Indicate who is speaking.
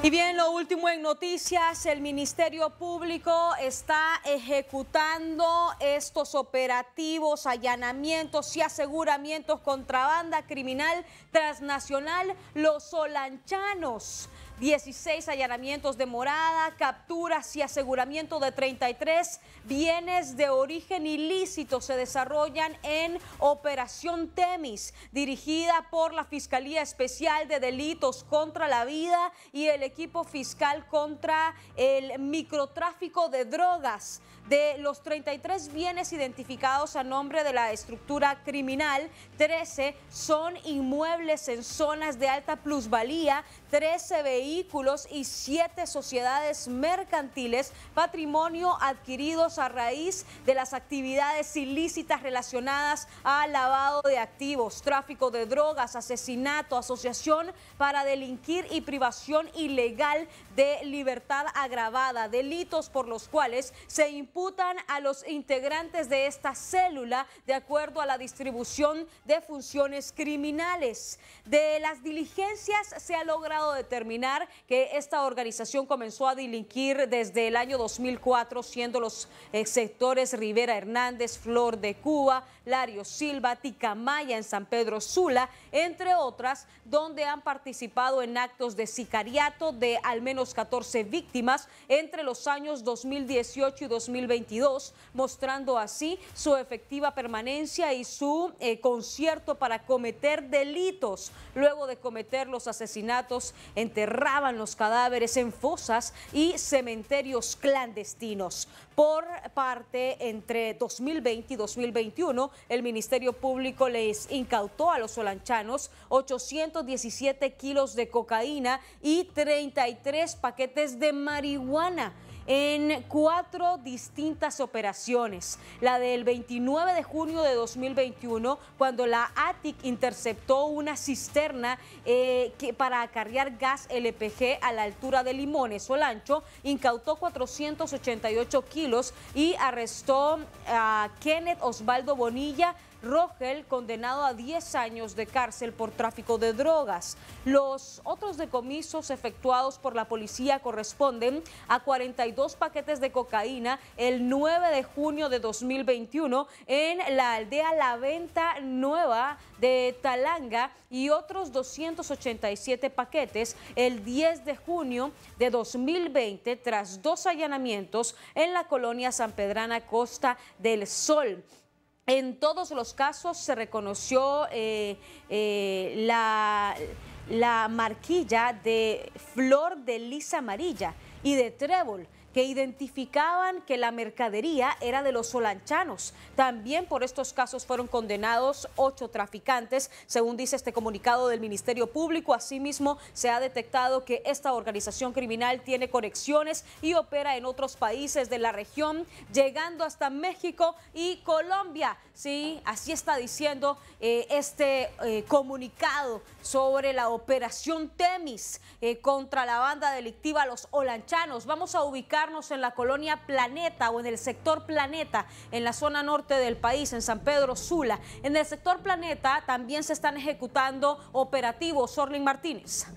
Speaker 1: Y bien, lo último en noticias, el Ministerio Público está ejecutando estos operativos, allanamientos y aseguramientos contra banda criminal transnacional, los solanchanos. 16 allanamientos de morada, capturas y aseguramiento de 33 bienes de origen ilícito se desarrollan en Operación Temis, dirigida por la Fiscalía Especial de Delitos contra la Vida y el equipo fiscal contra el microtráfico de drogas. De los 33 bienes identificados a nombre de la estructura criminal, 13 son inmuebles en zonas de alta plusvalía, 13 vehículos vehículos y siete sociedades mercantiles, patrimonio adquiridos a raíz de las actividades ilícitas relacionadas a lavado de activos, tráfico de drogas, asesinato, asociación para delinquir y privación ilegal de libertad agravada, delitos por los cuales se imputan a los integrantes de esta célula de acuerdo a la distribución de funciones criminales. De las diligencias se ha logrado determinar que esta organización comenzó a delinquir desde el año 2004, siendo los eh, sectores Rivera Hernández, Flor de Cuba, Lario Silva, Ticamaya en San Pedro Sula, entre otras, donde han participado en actos de sicariato de al menos 14 víctimas entre los años 2018 y 2022, mostrando así su efectiva permanencia y su eh, concierto para cometer delitos luego de cometer los asesinatos enterrados los cadáveres en fosas y cementerios clandestinos. Por parte, entre 2020 y 2021, el Ministerio Público les incautó a los solanchanos 817 kilos de cocaína y 33 paquetes de marihuana en cuatro distintas operaciones. La del 29 de junio de 2021, cuando la ATIC interceptó una cisterna eh, que, para acarrear gas LPG a la altura de Limones, ancho, incautó 488 kilos y arrestó a Kenneth Osvaldo Bonilla Rogel, condenado a 10 años de cárcel por tráfico de drogas. Los otros decomisos efectuados por la policía corresponden a 42 paquetes de cocaína el 9 de junio de 2021 en la aldea La Venta Nueva de Talanga y otros 287 paquetes el 10 de junio de 2020 tras dos allanamientos en la colonia San Pedrana Costa del Sol. En todos los casos se reconoció eh, eh, la, la marquilla de flor de lisa amarilla y de trébol que identificaban que la mercadería era de los Olanchanos. También por estos casos fueron condenados ocho traficantes, según dice este comunicado del Ministerio Público. Asimismo, se ha detectado que esta organización criminal tiene conexiones y opera en otros países de la región, llegando hasta México y Colombia. Sí, así está diciendo eh, este eh, comunicado sobre la operación Temis eh, contra la banda delictiva Los Olanchanos. Vamos a ubicar en la colonia Planeta o en el sector Planeta, en la zona norte del país, en San Pedro Sula. En el sector Planeta también se están ejecutando operativos, Orlin Martínez.